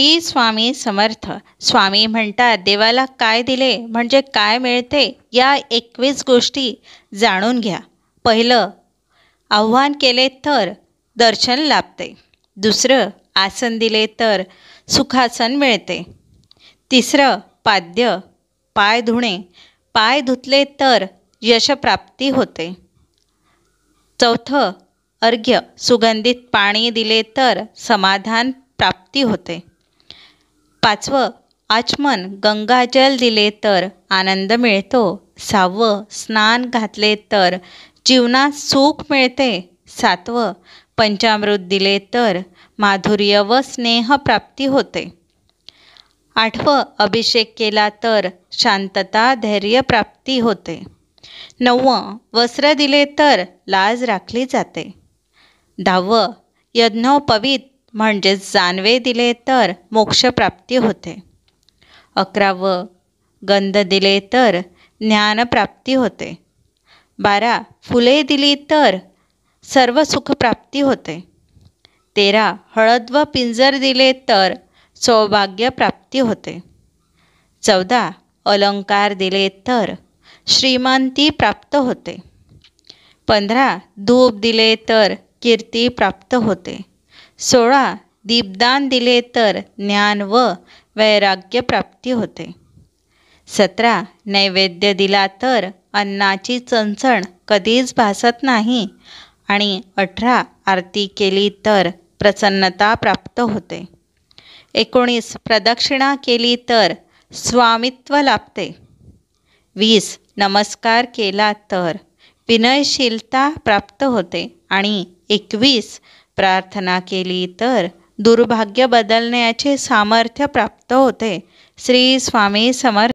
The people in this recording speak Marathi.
श्री स्वामी समर्थ स्वामी म्हणतात देवाला काय दिले म्हणजे काय मिळते या एकवीस गोष्टी जाणून घ्या पहिलं आव्हान केले तर दर्शन लाभते दुसरं आसन दिले तर सुखासन मिळते तिसरं पाद्य पाय धुणे पाय धुतले तर यशप्राप्ती होते चौथं अर्घ्य सुगंधित पाणी दिले तर समाधान प्राप्ती होते पाचवं आचमन गंगाजल दिले तर आनंद मिळतो सहावं स्नान घातले तर जीवनात सुख मिळते सातवं पंचामृत दिले तर माधुर्य व स्नेहप्राप्ती होते आठवं अभिषेक केला तर शांतता धैर्य प्राप्ती होते नववं वस्त्र दिले तर लाज राखली जाते दहावं यज्ञोपवीत म्हणजेच जानवे दिले तर मोक्षप्राप्ती होते अकरावं गंध दिले तर ज्ञानप्राप्ती होते बारा फुले दिली तर सर्व सुखप्राप्ती होते तेरा हळद व पिंजर दिले तर सौभाग्य प्राप्ती होते चौदा अलंकार दिले तर श्रीमंती प्राप्त होते पंधरा धूप दिले तर कीर्ती प्राप्त होते सोळा दीपदान दिले तर ज्ञान व वैराग्य प्राप्ती होते सतरा नैवेद्य दिला तर अन्नाची चणचण कधीच भासत नाही आणि अठरा आरती केली तर प्रसन्नता प्राप्त होते एकोणीस प्रदक्षिणा केली तर स्वामित्व लाभते वीस नमस्कार केला तर विनयशीलता प्राप्त होते आणि एकवीस प्रार्थना केली तर दुर्भाग्य बदलण्याचे सामर्थ्य प्राप्त होते श्री स्वामी समर्थ